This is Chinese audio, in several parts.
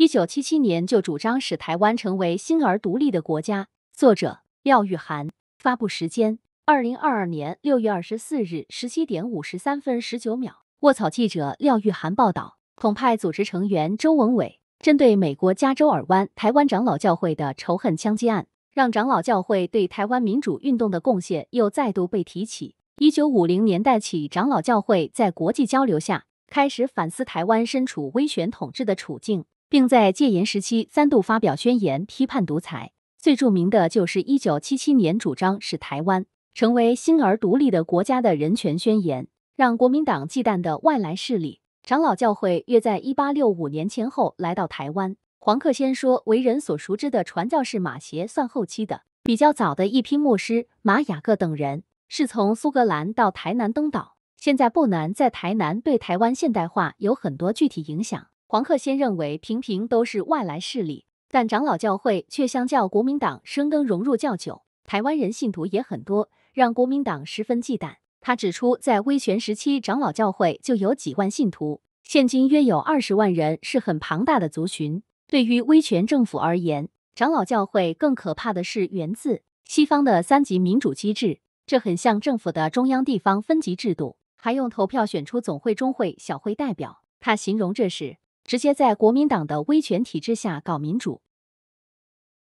一九七七年就主张使台湾成为新而独立的国家。作者：廖玉涵。发布时间：二零二二年六月二十四日十七点五十三分十九秒。卧草记者廖玉涵报道：统派组织成员周文伟针对美国加州尔湾台湾长老教会的仇恨枪击案，让长老教会对台湾民主运动的贡献又再度被提起。一九五零年代起，长老教会在国际交流下开始反思台湾身处威权统治的处境。并在戒严时期三度发表宣言，批判独裁。最著名的就是一九七七年主张使台湾成为新而独立的国家的人权宣言，让国民党忌惮的外来势力。长老教会约在一八六五年前后来到台湾。黄克先说，为人所熟知的传教士马偕算后期的，比较早的一批牧师马雅各等人是从苏格兰到台南登岛。现在不难在台南对台湾现代化有很多具体影响。黄克先认为，平平都是外来势力，但长老教会却相较国民党生根融入较久，台湾人信徒也很多，让国民党十分忌惮。他指出，在威权时期，长老教会就有几万信徒，现今约有二十万人，是很庞大的族群。对于威权政府而言，长老教会更可怕的是源自西方的三级民主机制，这很像政府的中央地方分级制度，还用投票选出总会、中会、小会代表。他形容这是。直接在国民党的威权体制下搞民主。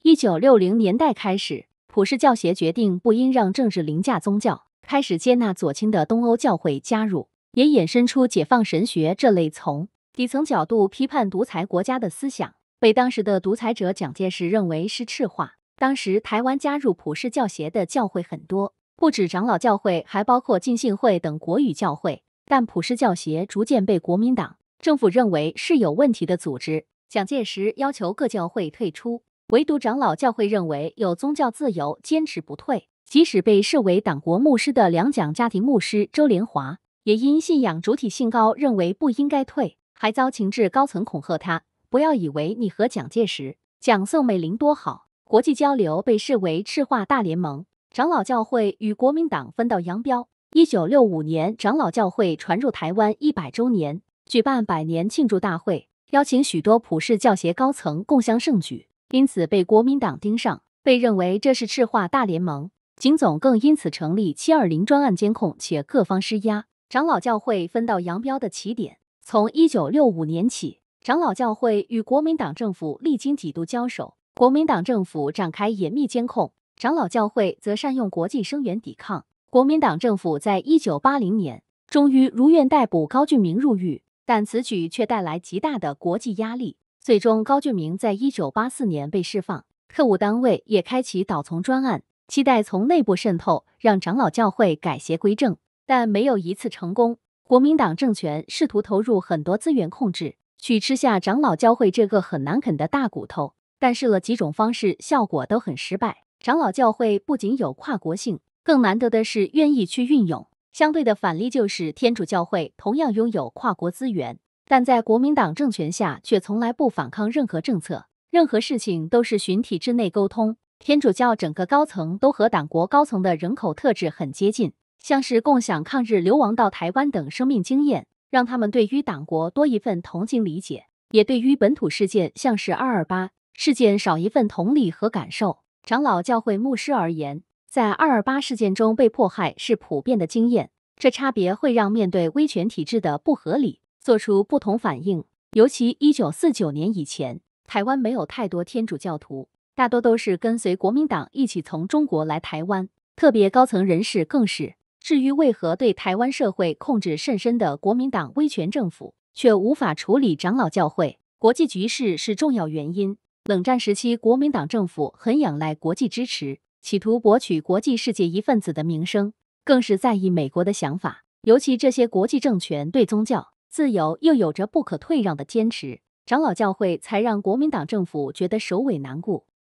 一九六零年代开始，普世教协决定不应让政治凌驾宗教，开始接纳左倾的东欧教会加入，也衍生出“解放神学”这类从底层角度批判独裁国家的思想，被当时的独裁者蒋介石认为是赤化。当时台湾加入普世教协的教会很多，不止长老教会，还包括进信会等国语教会，但普世教协逐渐被国民党。政府认为是有问题的组织，蒋介石要求各教会退出，唯独长老教会认为有宗教自由，坚持不退。即使被视为党国牧师的两蒋家庭牧师周连华，也因信仰主体性高，认为不应该退，还遭情志高层恐吓他，不要以为你和蒋介石、蒋宋美龄多好，国际交流被视为赤化大联盟，长老教会与国民党分道扬镳。一九六五年，长老教会传入台湾一百周年。举办百年庆祝大会，邀请许多普世教协高层共襄盛举，因此被国民党盯上，被认为这是赤化大联盟。警总更因此成立七二零专案监控，且各方施压，长老教会分道扬镳的起点。从一九六五年起，长老教会与国民党政府历经几度交手，国民党政府展开严密监控，长老教会则善用国际声援抵抗。国民党政府在一九八零年终于如愿逮捕高俊明入狱。但此举却带来极大的国际压力，最终高俊明在一九八四年被释放，特务单位也开启“倒从专案”，期待从内部渗透，让长老教会改邪归正，但没有一次成功。国民党政权试图投入很多资源控制，去吃下长老教会这个很难啃的大骨头，但试了几种方式，效果都很失败。长老教会不仅有跨国性，更难得的是愿意去运用。相对的反例就是天主教会，同样拥有跨国资源，但在国民党政权下却从来不反抗任何政策，任何事情都是循体制内沟通。天主教整个高层都和党国高层的人口特质很接近，像是共享抗日流亡到台湾等生命经验，让他们对于党国多一份同情理解，也对于本土事件像是二二八事件少一份同理和感受。长老教会牧师而言。在二二八事件中被迫害是普遍的经验，这差别会让面对威权体制的不合理做出不同反应。尤其一九四九年以前，台湾没有太多天主教徒，大多都是跟随国民党一起从中国来台湾，特别高层人士更是。至于为何对台湾社会控制甚深的国民党威权政府却无法处理长老教会，国际局势是重要原因。冷战时期，国民党政府很仰赖国际支持。企图博取国际世界一份子的名声，更是在意美国的想法。尤其这些国际政权对宗教自由又有着不可退让的坚持，长老教会才让国民党政府觉得首尾难顾。